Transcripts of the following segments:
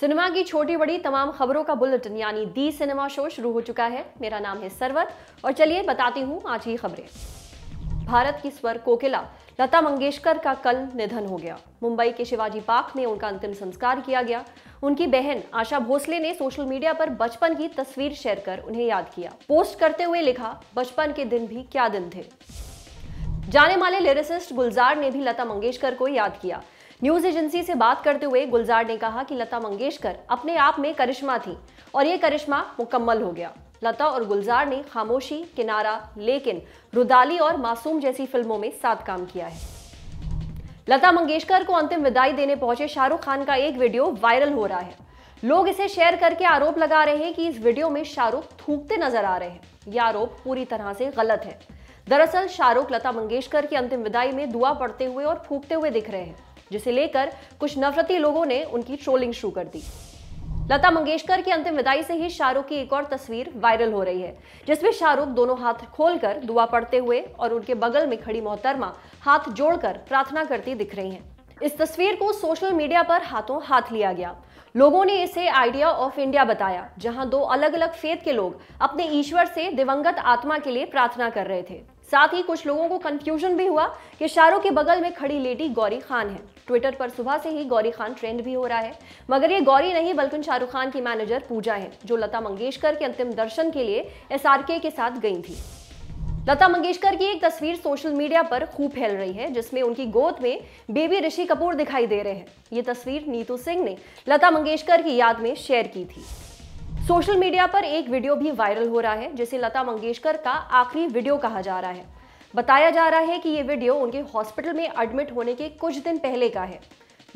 cinema की छोटी बड़ी तमाम खबरों का बुलेटिन यानी दी सिनेमा शो शुरू हो चुका है मेरा नाम है सरवत और चलिए बताती हूँ आज की खबरें भारत की स्वर कोकिला लता मंगेशकर का कल निधन हो गया मुंबई के शिवाजी पार्क में उनका अंतिम संस्कार किया गया उनकी बहन आशा भोसले ने सोशल मीडिया पर बचपन की तस्वीर शेयर कर उन्हें याद किया पोस्ट करते हुए लिखा बचपन के दिन भी क्या दिन थे जाने माने लिरिसिस्ट गुलजार ने भी लता मंगेशकर को याद किया न्यूज एजेंसी से बात करते हुए गुलजार ने कहा कि लता मंगेशकर अपने आप में करिश्मा थी और ये करिश्मा मुकम्मल हो गया लता और गुलजार ने खामोशी किनारा लेकिन रुदाली और मासूम जैसी फिल्मों में साथ काम किया है लता मंगेशकर को अंतिम विदाई देने पहुंचे शाहरुख खान का एक वीडियो वायरल हो रहा है लोग इसे शेयर करके आरोप लगा रहे हैं कि इस वीडियो में शाहरुख थूकते नजर आ रहे हैं यह आरोप पूरी तरह से गलत है दरअसल शाहरुख लता मंगेशकर की अंतिम विदाई में दुआ पड़ते हुए और फूकते हुए दिख रहे हैं जिसे लेकर कुछ नफरती लोगों ने उनकी ट्रोलिंग शुरू कर दी लता मंगेशकर की अंतिम विदाई से ही शाहरुख की एक और तस्वीर वायरल हो रही है जिसमें शाहरुख दोनों हाथ खोलकर दुआ पढ़ते हुए और उनके बगल में खड़ी मोहतरमा हाथ जोड़कर प्रार्थना करती दिख रही हैं इस तस्वीर को सोशल मीडिया पर हाथों हाथ लिया गया लोगों ने इसे आइडिया ऑफ इंडिया बताया जहां दो अलग अलग फेद के लोग अपने ईश्वर से दिवंगत आत्मा के लिए प्रार्थना कर रहे थे साथ ही कुछ लोगों को कंफ्यूजन भी हुआ कि शाहरुख के बगल में खड़ी लेडी गौरी खान है ट्विटर पर सुबह से ही गौरी खान ट्रेंड भी हो रहा है मगर ये गौरी नहीं बल्कि शाहरुख खान की मैनेजर पूजा है जो लता मंगेशकर के अंतिम दर्शन के लिए एस के साथ गई थी लता मंगेशकर की एक तस्वीर सोशल मीडिया पर खूब फैल रही है जिसमें उनकी गोद में बेबी ऋषि कपूर दिखाई दे रहे हैं ये तस्वीर नीतू सिंह ने लता मंगेशकर की याद में शेयर की थी सोशल मीडिया पर एक वीडियो भी वायरल हो रहा है जिसे लता मंगेशकर का आखिरी वीडियो कहा जा रहा है बताया जा रहा है कि ये वीडियो उनके हॉस्पिटल में एडमिट होने के कुछ दिन पहले का है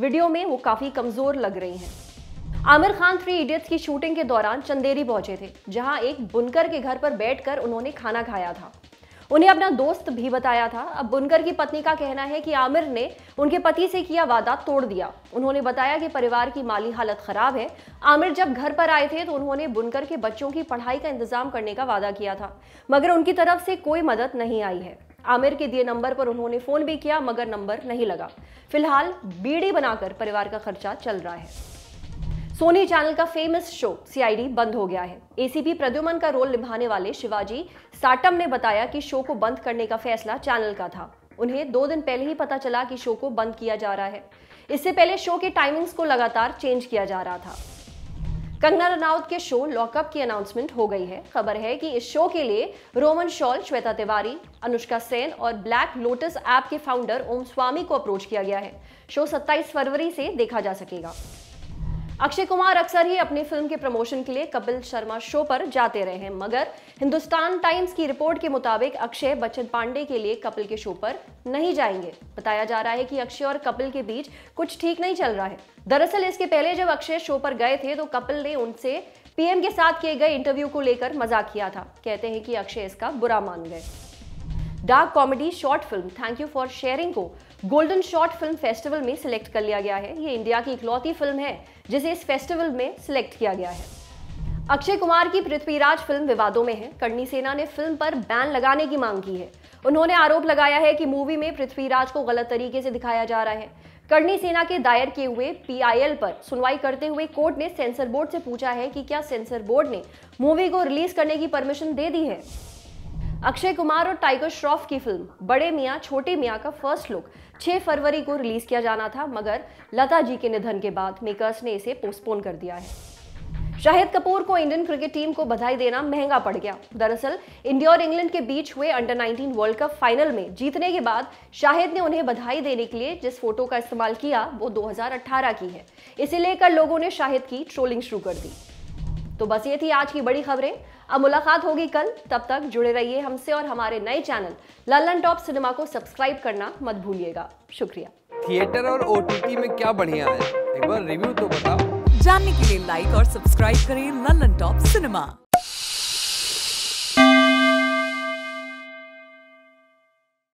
वीडियो में वो काफ़ी कमज़ोर लग रही हैं आमिर खान थ्री इडियट्स की शूटिंग के दौरान चंदेरी पहुंचे थे जहां एक बुनकर के घर पर बैठकर उन्होंने खाना खाया था उन्हें अपना दोस्त भी बताया था अब बुनकर की पत्नी का कहना है कि आमिर ने उनके पति से किया वादा तोड़ दिया उन्होंने बताया कि परिवार की माली हालत खराब है आमिर जब घर पर आए थे तो उन्होंने बुनकर के बच्चों की पढ़ाई का इंतजाम करने का वादा किया था मगर उनकी तरफ से कोई मदद नहीं आई है आमिर के दिए नंबर पर उन्होंने फोन भी किया मगर नंबर नहीं लगा फिलहाल बीड़ी बनाकर परिवार का खर्चा चल रहा है सोनी चैनल का फेमस शो सीआईडी बंद हो गया है एसीपी प्रद्युमन का रोल निभाने वाले शिवाजी साटम ने बताया कि शो को बंद करने का फैसला चैनल का था उन्हें दो दिन पहले ही पता चला कि शो को बंद किया जा रहा है इससे पहले शो के टाइमिंग्स को लगातार चेंज किया जा रहा था कंगना रनाउत के शो लॉकअप की अनाउंसमेंट हो गई है खबर है कि इस शो के लिए रोमन शॉल श्वेता तिवारी अनुष्का सेन और ब्लैक लोटस ऐप के फाउंडर ओम स्वामी को अप्रोच किया गया है शो 27 फरवरी से देखा जा सकेगा अक्षय कुमार अक्सर ही अपनी फिल्म के प्रमोशन के लिए कपिल शर्मा शो पर जाते रहे हैं मगर हिंदुस्तान टाइम्स की रिपोर्ट के मुताबिक अक्षय बच्चन पांडे के लिए कपिल के शो पर नहीं जाएंगे बताया जा रहा है कि अक्षय और कपिल के बीच कुछ ठीक नहीं चल रहा है दरअसल इसके पहले जब अक्षय शो पर गए थे तो कपिल ने उनसे पीएम के साथ किए गए इंटरव्यू को लेकर मजाक किया था कहते हैं कि अक्षय इसका बुरा मान गए dark comedy short film thank you for sharing को गोल्डन शॉर्ट फिल्म फेस्टिवल में सिलेक्ट कर लिया गया है ये इंडिया की इकलौती फिल्म है जिसे इस फेस्टिवल में सिलेक्ट किया गया है अक्षय कुमार की पृथ्वीराज फिल्म विवादों में है करणी सेना ने फिल्म पर बैन लगाने की मांग की है उन्होंने आरोप लगाया है कि मूवी में पृथ्वीराज को गलत तरीके से दिखाया जा रहा है करणी सेना के दायर किए हुए पीआईएल पर सुनवाई करते हुए कोर्ट ने सेंसर बोर्ड से पूछा है कि क्या सेंसर बोर्ड ने मूवी को रिलीज करने की परमिशन दे दी है अक्षय कुमार और टाइगर श्रॉफ की फिल्म बड़े मियाँ छोटे मियाँ का फर्स्ट लुक 6 फरवरी को रिलीज किया जाना था मगर लता जी के निधन के बाद मेकर्स ने इसे पोस्टपोन कर दिया है शाहिद कपूर को इंडियन क्रिकेट टीम को बधाई देना महंगा पड़ गया दरअसल इंडिया और इंग्लैंड के बीच हुए अंडर 19 वर्ल्ड कप फाइनल में जीतने के बाद शाहिद ने उन्हें बधाई देने के लिए जिस फोटो का इस्तेमाल किया वो 2018 की है इसे लेकर लोगों ने शाहिद की ट्रोलिंग शुरू कर दी तो बस ये थी आज की बड़ी खबरें अब मुलाकात होगी कल तब तक जुड़े रहिए हमसे और हमारे नए चैनल लल्लन टॉप सिनेमा को सब्सक्राइब करना मत भूलिएगा शुक्रिया थिएटर और ओटीटी में क्या बढ़िया है एक बार रिव्यू तो बताओ जानने के लिए लाइक और सब्सक्राइब करें लल्लन टॉप सिनेमा